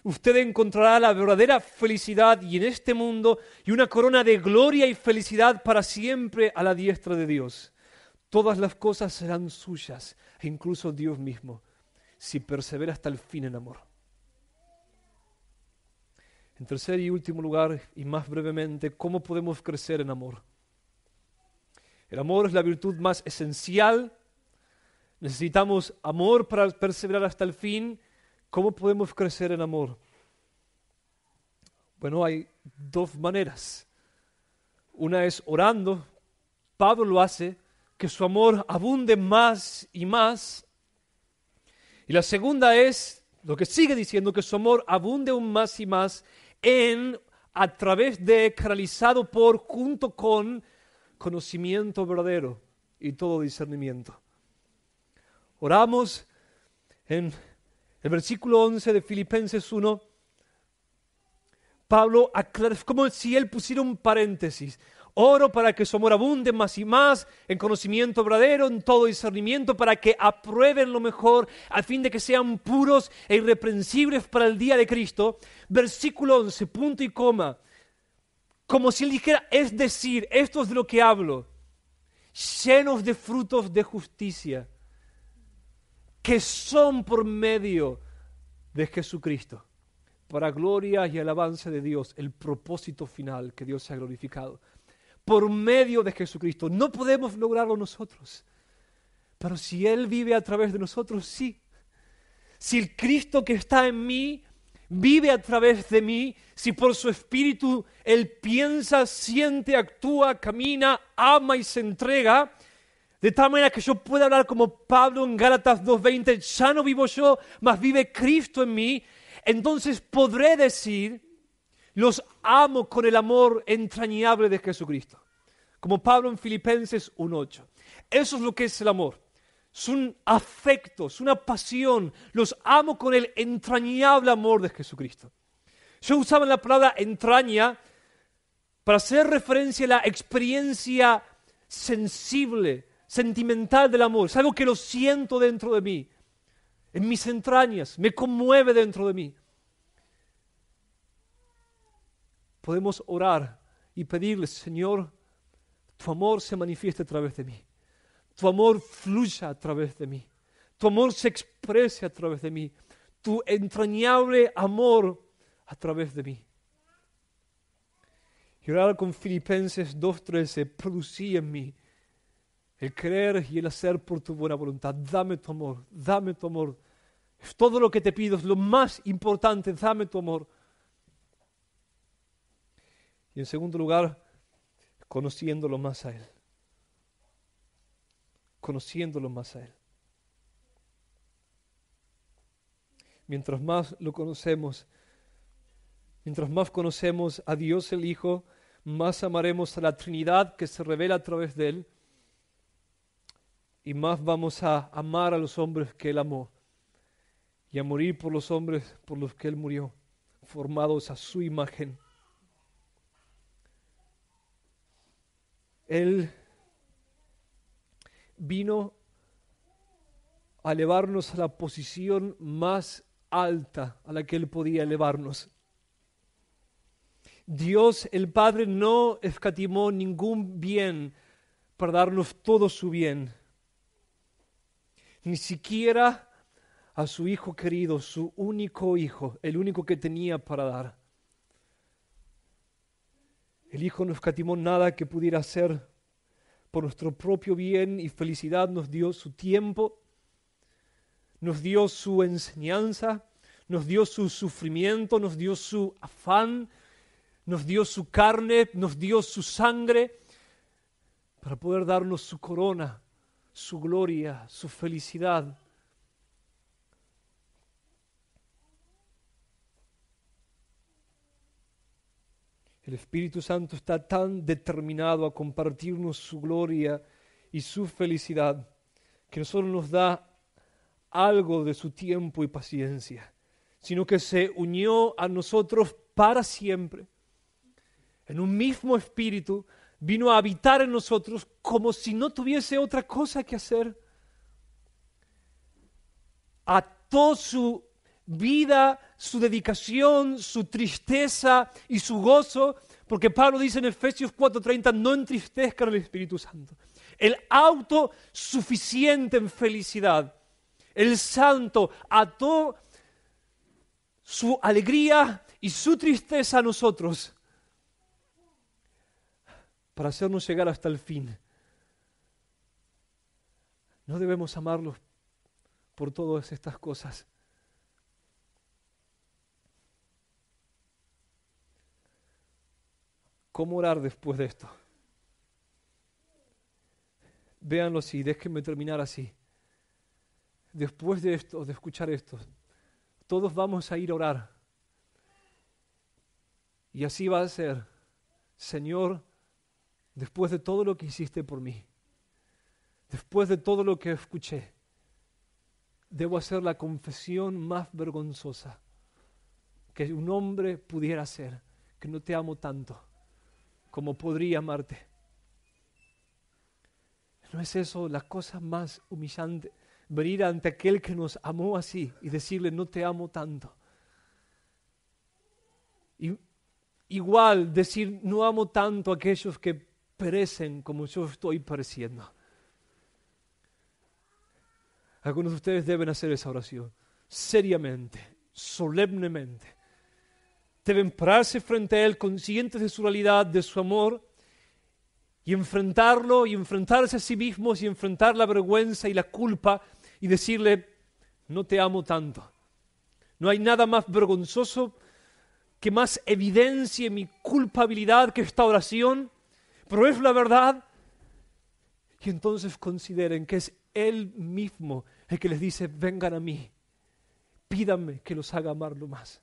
usted encontrará la verdadera felicidad y en este mundo y una corona de gloria y felicidad para siempre a la diestra de Dios. Todas las cosas serán suyas, e incluso Dios mismo, si persevera hasta el fin en amor. En tercer y último lugar, y más brevemente, ¿cómo podemos crecer en amor? El amor es la virtud más esencial. Necesitamos amor para perseverar hasta el fin. ¿Cómo podemos crecer en amor? Bueno, hay dos maneras. Una es orando. Pablo lo hace, que su amor abunde más y más. Y la segunda es lo que sigue diciendo, que su amor abunde aún más y más en, a través de, canalizado por, junto con conocimiento verdadero y todo discernimiento. Oramos en el versículo 11 de Filipenses 1, Pablo aclara, como si él pusiera un paréntesis. Oro para que su amor abunde más y más en conocimiento verdadero, en todo discernimiento, para que aprueben lo mejor, a fin de que sean puros e irreprensibles para el día de Cristo. Versículo 11, punto y coma. Como si él dijera, es decir, esto es de lo que hablo, llenos de frutos de justicia que son por medio de Jesucristo, para gloria y alabanza de Dios, el propósito final que Dios se ha glorificado. Por medio de Jesucristo. No podemos lograrlo nosotros. Pero si Él vive a través de nosotros, sí. Si el Cristo que está en mí vive a través de mí, si por su espíritu Él piensa, siente, actúa, camina, ama y se entrega, de tal manera que yo pueda hablar como Pablo en Gálatas 2.20, ya no vivo yo, mas vive Cristo en mí. Entonces podré decir, los amo con el amor entrañable de Jesucristo. Como Pablo en Filipenses 1.8. Eso es lo que es el amor. Es un afecto, es una pasión. Los amo con el entrañable amor de Jesucristo. Yo usaba la palabra entraña para hacer referencia a la experiencia sensible sentimental del amor, es algo que lo siento dentro de mí, en mis entrañas, me conmueve dentro de mí. Podemos orar y pedirle, Señor, tu amor se manifieste a través de mí, tu amor fluya a través de mí, tu amor se exprese a través de mí, tu entrañable amor a través de mí. Y orar con Filipenses 2.13, producía en mí el creer y el hacer por tu buena voluntad. Dame tu amor, dame tu amor. Es todo lo que te pido, es lo más importante, dame tu amor. Y en segundo lugar, conociéndolo más a Él. Conociéndolo más a Él. Mientras más lo conocemos, mientras más conocemos a Dios el Hijo, más amaremos a la Trinidad que se revela a través de Él y más vamos a amar a los hombres que Él amó y a morir por los hombres por los que Él murió, formados a su imagen. Él vino a elevarnos a la posición más alta a la que Él podía elevarnos. Dios el Padre no escatimó ningún bien para darnos todo su bien ni siquiera a su hijo querido, su único hijo, el único que tenía para dar. El hijo no escatimó nada que pudiera hacer por nuestro propio bien y felicidad, nos dio su tiempo, nos dio su enseñanza, nos dio su sufrimiento, nos dio su afán, nos dio su carne, nos dio su sangre, para poder darnos su corona su gloria, su felicidad. El Espíritu Santo está tan determinado a compartirnos su gloria y su felicidad que no solo nos da algo de su tiempo y paciencia, sino que se unió a nosotros para siempre, en un mismo espíritu, vino a habitar en nosotros como si no tuviese otra cosa que hacer. Ató su vida, su dedicación, su tristeza y su gozo, porque Pablo dice en Efesios 4:30, no entristezcan al Espíritu Santo. El auto suficiente en felicidad, el santo ató su alegría y su tristeza a nosotros para hacernos llegar hasta el fin. No debemos amarlos por todas estas cosas. ¿Cómo orar después de esto? Véanlo así, déjenme terminar así. Después de esto, de escuchar esto, todos vamos a ir a orar. Y así va a ser. Señor, después de todo lo que hiciste por mí, después de todo lo que escuché, debo hacer la confesión más vergonzosa que un hombre pudiera hacer, que no te amo tanto como podría amarte. ¿No es eso la cosa más humillante? Venir ante aquel que nos amó así y decirle, no te amo tanto. igual decir, no amo tanto a aquellos que perecen como yo estoy pereciendo. Algunos de ustedes deben hacer esa oración seriamente, solemnemente. Deben pararse frente a Él conscientes de su realidad, de su amor, y enfrentarlo, y enfrentarse a sí mismos, y enfrentar la vergüenza y la culpa, y decirle, no te amo tanto. No hay nada más vergonzoso que más evidencie mi culpabilidad que esta oración pero es la verdad. Y entonces consideren que es Él mismo el que les dice, vengan a mí, pídanme que los haga amarlo más,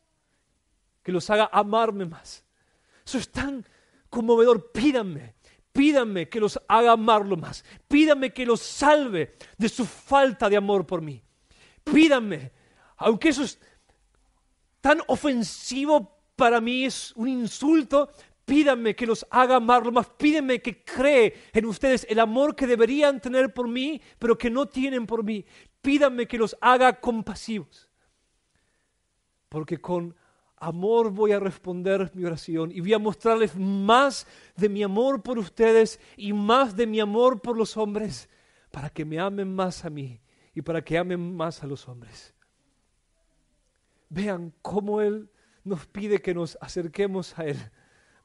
que los haga amarme más. Eso es tan conmovedor, pídame, pídanme que los haga amarlo más, pídanme que los salve de su falta de amor por mí. Pídanme, aunque eso es tan ofensivo para mí, es un insulto, pídanme que los haga lo más, Pídeme que cree en ustedes el amor que deberían tener por mí, pero que no tienen por mí. Pídanme que los haga compasivos. Porque con amor voy a responder mi oración y voy a mostrarles más de mi amor por ustedes y más de mi amor por los hombres, para que me amen más a mí y para que amen más a los hombres. Vean cómo Él nos pide que nos acerquemos a Él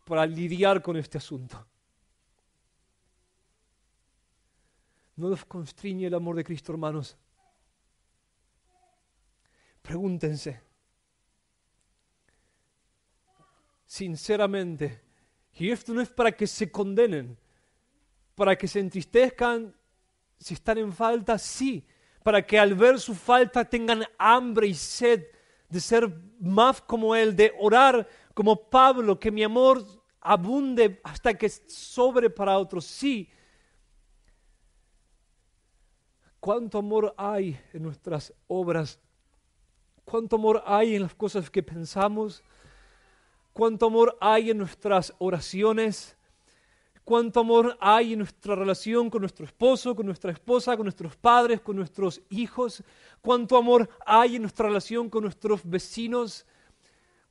para lidiar con este asunto. No nos constriñe el amor de Cristo, hermanos. Pregúntense, sinceramente, y esto no es para que se condenen, para que se entristezcan si están en falta, sí, para que al ver su falta tengan hambre y sed de ser más como Él, de orar como Pablo, que mi amor abunde hasta que sobre para otros. Sí. ¿Cuánto amor hay en nuestras obras? ¿Cuánto amor hay en las cosas que pensamos? ¿Cuánto amor hay en nuestras oraciones? ¿Cuánto amor hay en nuestra relación con nuestro esposo, con nuestra esposa, con nuestros padres, con nuestros hijos? ¿Cuánto amor hay en nuestra relación con nuestros vecinos?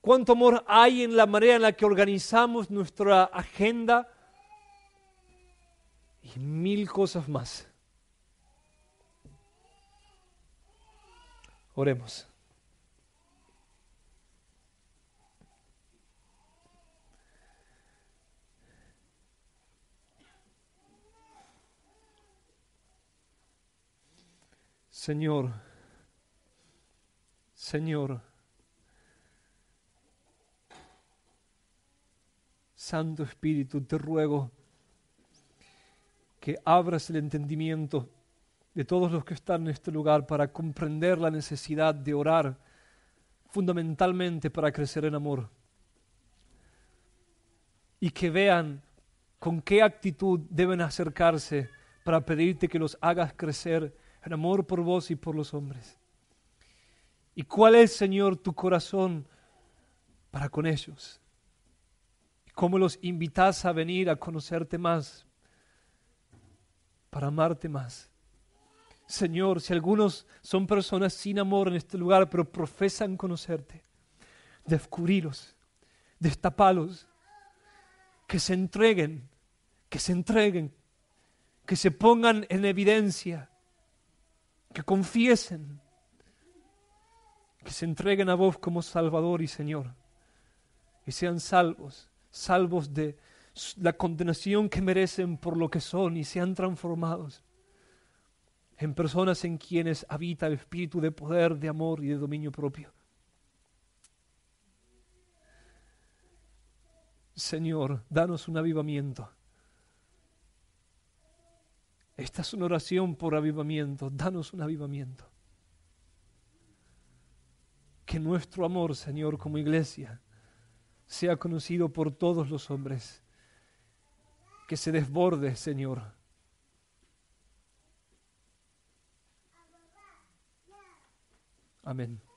cuánto amor hay en la manera en la que organizamos nuestra agenda y mil cosas más. Oremos. Señor, Señor, Santo Espíritu, te ruego que abras el entendimiento de todos los que están en este lugar para comprender la necesidad de orar fundamentalmente para crecer en amor. Y que vean con qué actitud deben acercarse para pedirte que los hagas crecer en amor por vos y por los hombres. ¿Y cuál es, Señor, tu corazón para con ellos? cómo los invitas a venir a conocerte más, para amarte más. Señor, si algunos son personas sin amor en este lugar, pero profesan conocerte, descubrílos, destapalos, que se entreguen, que se entreguen, que se pongan en evidencia, que confiesen, que se entreguen a vos como Salvador y Señor, y sean salvos salvos de la condenación que merecen por lo que son y sean transformados en personas en quienes habita el espíritu de poder, de amor y de dominio propio. Señor, danos un avivamiento. Esta es una oración por avivamiento. Danos un avivamiento. Que nuestro amor, Señor, como iglesia, sea conocido por todos los hombres. Que se desborde, Señor. Amén.